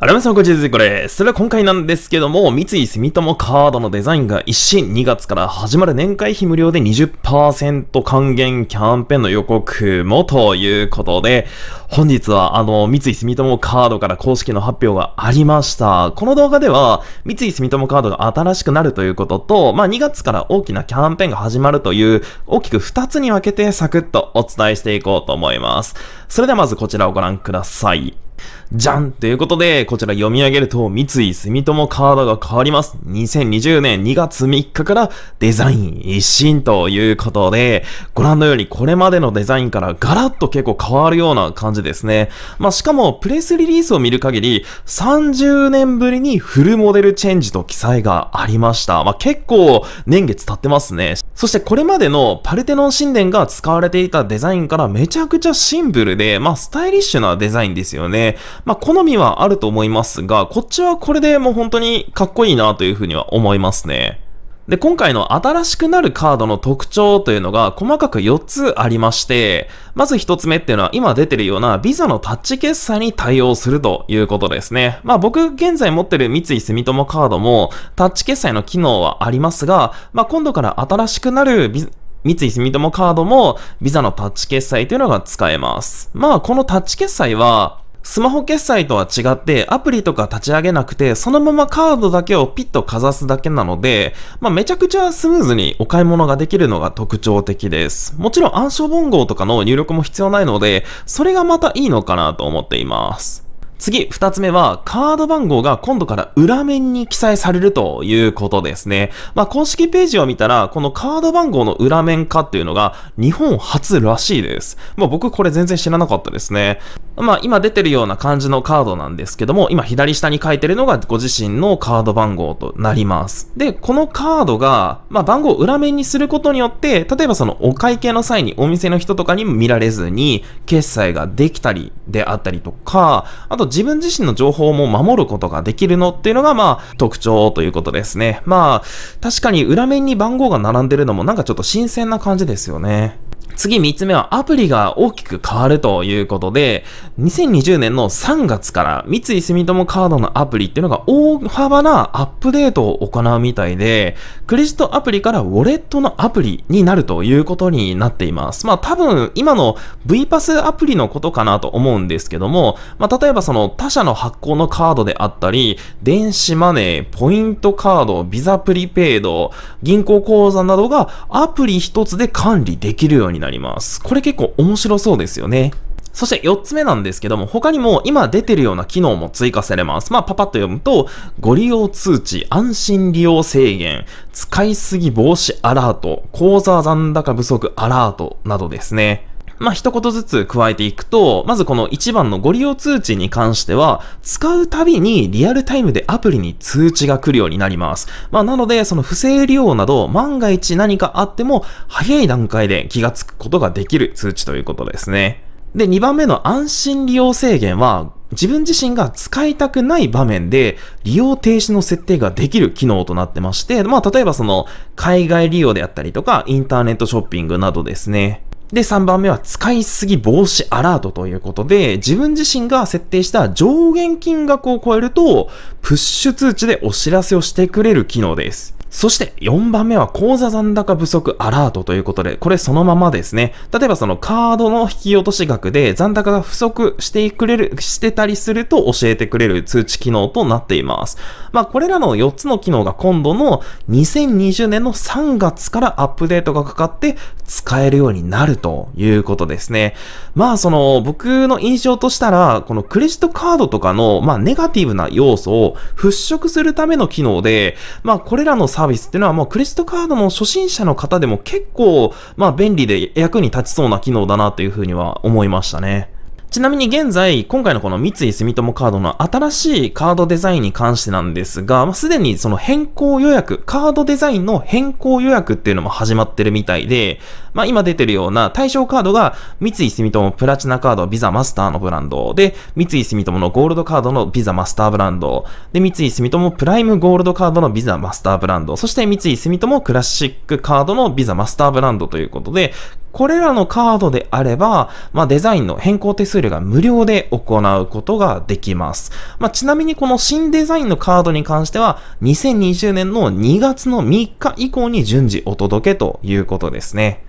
あらみさん、こんにちは。これ。それは今回なんですけども、三井住友カードのデザインが一新2月から始まる年会費無料で20%還元キャンペーンの予告もということで、本日はあの、三井住友カードから公式の発表がありました。この動画では、三井住友カードが新しくなるということと、まあ2月から大きなキャンペーンが始まるという、大きく2つに分けてサクッとお伝えしていこうと思います。それではまずこちらをご覧ください。じゃんということで、こちら読み上げると、三井住友カードが変わります。2020年2月3日からデザイン一新ということで、ご覧のようにこれまでのデザインからガラッと結構変わるような感じですね。まあ、しかも、プレスリリースを見る限り、30年ぶりにフルモデルチェンジと記載がありました。まあ、結構年月経ってますね。そしてこれまでのパルテノン神殿が使われていたデザインからめちゃくちゃシンプルで、まあ、スタイリッシュなデザインですよね。まあ、好みはあると思いますが、こっちはこれでもう本当にかっこいいなというふうには思いますね。で、今回の新しくなるカードの特徴というのが細かく4つありまして、まず1つ目っていうのは今出てるようなビザのタッチ決済に対応するということですね。まあ僕現在持ってる三井住友カードもタッチ決済の機能はありますが、まあ今度から新しくなる三井住友カードもビザのタッチ決済というのが使えます。まあこのタッチ決済はスマホ決済とは違って、アプリとか立ち上げなくて、そのままカードだけをピッとかざすだけなので、まあ、めちゃくちゃスムーズにお買い物ができるのが特徴的です。もちろん暗証番号とかの入力も必要ないので、それがまたいいのかなと思っています。次、二つ目は、カード番号が今度から裏面に記載されるということですね。まあ、公式ページを見たら、このカード番号の裏面化っていうのが、日本初らしいです。まあ、僕これ全然知らなかったですね。まあ、今出てるような感じのカードなんですけども、今左下に書いてるのがご自身のカード番号となります。で、このカードが、まあ、番号を裏面にすることによって、例えばそのお会計の際にお店の人とかにも見られずに、決済ができたりであったりとか、あと自分自身の情報も守ることができるのっていうのが、まあ、特徴ということですね。まあ、確かに裏面に番号が並んでるのもなんかちょっと新鮮な感じですよね。次3つ目はアプリが大きく変わるということで、2020年の3月から三井住友カードのアプリっていうのが大幅なアップデートを行うみたいで、クレジットアプリからウォレットのアプリになるということになっています。まあ多分今の V パスアプリのことかなと思うんですけども、まあ例えばその他社の発行のカードであったり、電子マネー、ポイントカード、ビザプリペイド、銀行口座などがアプリ一つで管理できるようになる。なります。これ結構面白そうですよね。そして4つ目なんですけども、他にも今出てるような機能も追加されます。まあ、パパッと読むと、ご利用通知、安心利用制限、使いすぎ防止アラート、口座残高不足アラートなどですね。まあ、一言ずつ加えていくと、まずこの1番のご利用通知に関しては、使うたびにリアルタイムでアプリに通知が来るようになります。まあ、なので、その不正利用など、万が一何かあっても、早い段階で気がつくことができる通知ということですね。で、2番目の安心利用制限は、自分自身が使いたくない場面で利用停止の設定ができる機能となってまして、まあ例えばその海外利用であったりとかインターネットショッピングなどですね。で、3番目は使いすぎ防止アラートということで、自分自身が設定した上限金額を超えると、プッシュ通知でお知らせをしてくれる機能です。そして4番目は口座残高不足アラートということで、これそのままですね。例えばそのカードの引き落とし額で残高が不足してくれる、してたりすると教えてくれる通知機能となっています。まあこれらの4つの機能が今度の2020年の3月からアップデートがかかって使えるようになるということですね。まあその僕の印象としたら、このクレジットカードとかのまあネガティブな要素を払拭するための機能で、まあこれらのサービスっていうのはもうクレジットカードの初心者の方でも結構、まあ便利で役に立ちそうな機能だなというふうには思いましたね。ちなみに現在、今回のこの三井住友カードの新しいカードデザインに関してなんですが、まあ、すでにその変更予約、カードデザインの変更予約っていうのも始まってるみたいで、まあ、今出てるような対象カードが三井住友プラチナカードビザマスターのブランドで、三井住友のゴールドカードのビザマスターブランド、で、三井住友プライムゴールドカードのビザマスターブランド、そして三井住友クラシックカードのビザマスターブランドということで、これらのカードであれば、まあ、デザインの変更手数料が無料で行うことができます。まあ、ちなみにこの新デザインのカードに関しては、2020年の2月の3日以降に順次お届けということですね。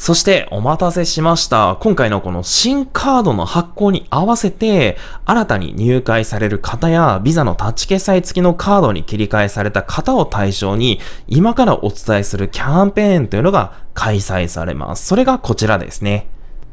そしてお待たせしました。今回のこの新カードの発行に合わせて、新たに入会される方や、ビザのタッチ決済付きのカードに切り替えされた方を対象に、今からお伝えするキャンペーンというのが開催されます。それがこちらですね。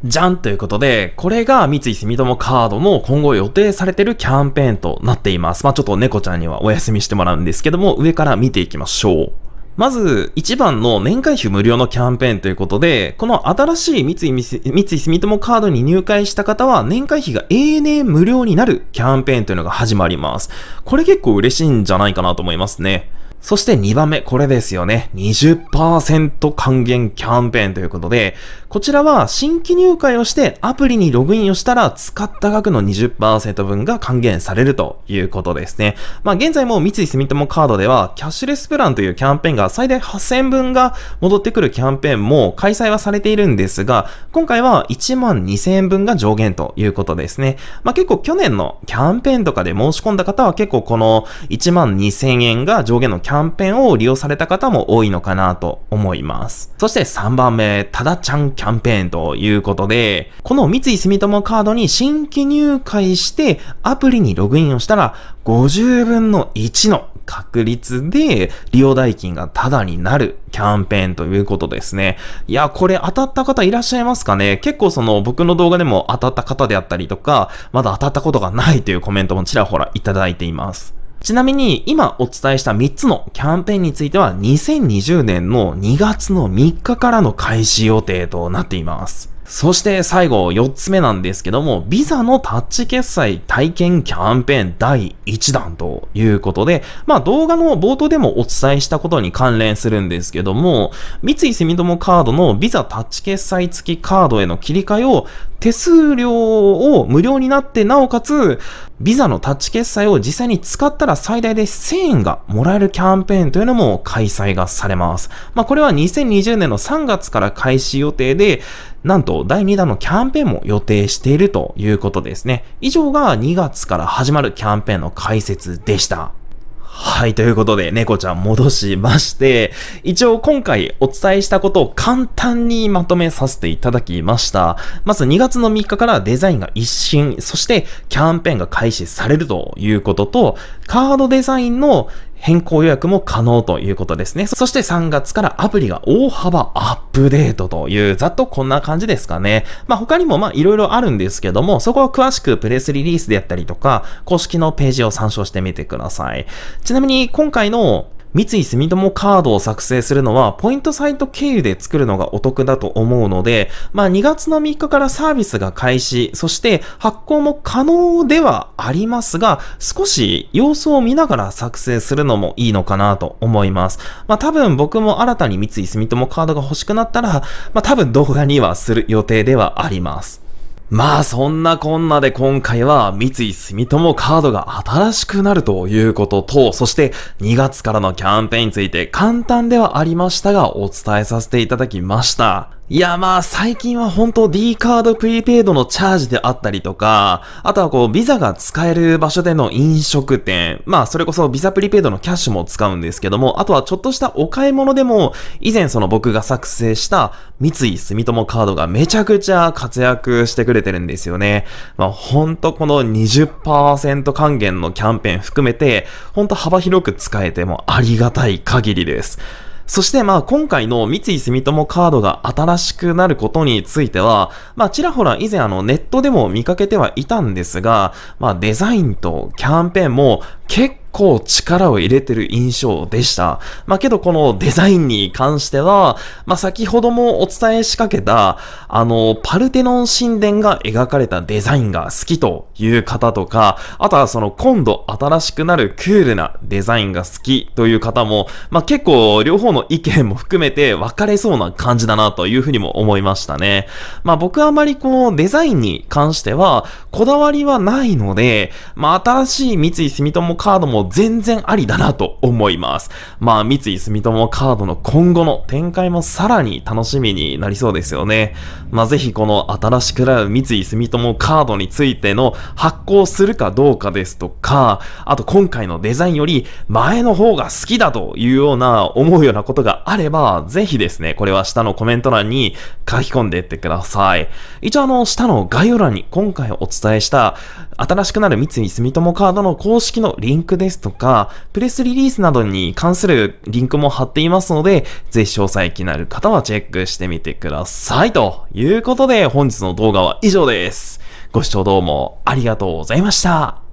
じゃんということで、これが三井住友カードの今後予定されているキャンペーンとなっています。まあ、ちょっと猫ちゃんにはお休みしてもらうんですけども、上から見ていきましょう。まず、一番の年会費無料のキャンペーンということで、この新しい三井三井住友カードに入会した方は、年会費が永年無料になるキャンペーンというのが始まります。これ結構嬉しいんじゃないかなと思いますね。そして2番目、これですよね。20%還元キャンペーンということで、こちらは新規入会をしてアプリにログインをしたら使った額の20%分が還元されるということですね。まあ現在も三井住友カードではキャッシュレスプランというキャンペーンが最大8000分が戻ってくるキャンペーンも開催はされているんですが、今回は1万2000円分が上限ということですね。まあ結構去年のキャンペーンとかで申し込んだ方は結構この1万2000円が上限のキャンペーンを利用された方も多いのかなと思います。そして3番目、ただちゃんキャンペーンということで、この三井住友カードに新規入会して、アプリにログインをしたら、50分の1の確率で利用代金がタダになるキャンペーンということですね。いや、これ当たった方いらっしゃいますかね結構その僕の動画でも当たった方であったりとか、まだ当たったことがないというコメントもちらほらいただいています。ちなみに今お伝えした3つのキャンペーンについては2020年の2月の3日からの開始予定となっています。そして最後、4つ目なんですけども、ビザのタッチ決済体験キャンペーン第1弾ということで、まあ動画の冒頭でもお伝えしたことに関連するんですけども、三井住友カードのビザタッチ決済付きカードへの切り替えを手数料を無料になって、なおかつ、ビザのタッチ決済を実際に使ったら最大で1000円がもらえるキャンペーンというのも開催がされます。まあこれは2020年の3月から開始予定で、なんと第2弾のキャンペーンも予定しているということですね。以上が2月から始まるキャンペーンの解説でした。はい、ということで、猫ちゃん戻しまして、一応今回お伝えしたことを簡単にまとめさせていただきました。まず2月の3日からデザインが一新、そしてキャンペーンが開始されるということと、カードデザインの変更予約も可能ということですね。そして3月からアプリが大幅アップデートという、ざっとこんな感じですかね。まあ、他にもまあいろいろあるんですけども、そこは詳しくプレスリリースであったりとか、公式のページを参照してみてください。ちなみに今回の三井住友カードを作成するのは、ポイントサイト経由で作るのがお得だと思うので、まあ2月の3日からサービスが開始、そして発行も可能ではありますが、少し様子を見ながら作成するのもいいのかなと思います。まあ多分僕も新たに三井住友カードが欲しくなったら、まあ多分動画にはする予定ではあります。まあそんなこんなで今回は三井住友カードが新しくなるということと、そして2月からのキャンペーンについて簡単ではありましたがお伝えさせていただきました。いや、まあ、最近は本当 D カードプリペイドのチャージであったりとか、あとはこう、ビザが使える場所での飲食店、まあ、それこそビザプリペイドのキャッシュも使うんですけども、あとはちょっとしたお買い物でも、以前その僕が作成した三井住友カードがめちゃくちゃ活躍してくれてるんですよね。まあ、ほんとこの20%還元のキャンペーン含めて、ほんと幅広く使えてもありがたい限りです。そしてまあ今回の三井住友カードが新しくなることについては、まあちらほら以前あのネットでも見かけてはいたんですが、まあデザインとキャンペーンも結構構力を入れてる印象でした。まあ、けどこのデザインに関しては、まあ、先ほどもお伝えしかけた、あの、パルテノン神殿が描かれたデザインが好きという方とか、あとはその今度新しくなるクールなデザインが好きという方も、まあ、結構両方の意見も含めて分かれそうな感じだなというふうにも思いましたね。まあ、僕はあまりこのデザインに関しては、こだわりはないので、まあ、新しい三井住友カードも全然ありだなと思います。まあ、三井住友カードの今後の展開もさらに楽しみになりそうですよね。まあ、ぜひこの新しくなる三井住友カードについての発行するかどうかですとか、あと今回のデザインより前の方が好きだというような思うようなことがあれば、ぜひですね、これは下のコメント欄に書き込んでいってください。一応あの、下の概要欄に今回お伝えした新しくなる三井住友カードの公式のリンクですですとか、プレスリリースなどに関するリンクも貼っていますので、ぜひ詳細気になる方はチェックしてみてください。ということで、本日の動画は以上です。ご視聴どうもありがとうございました。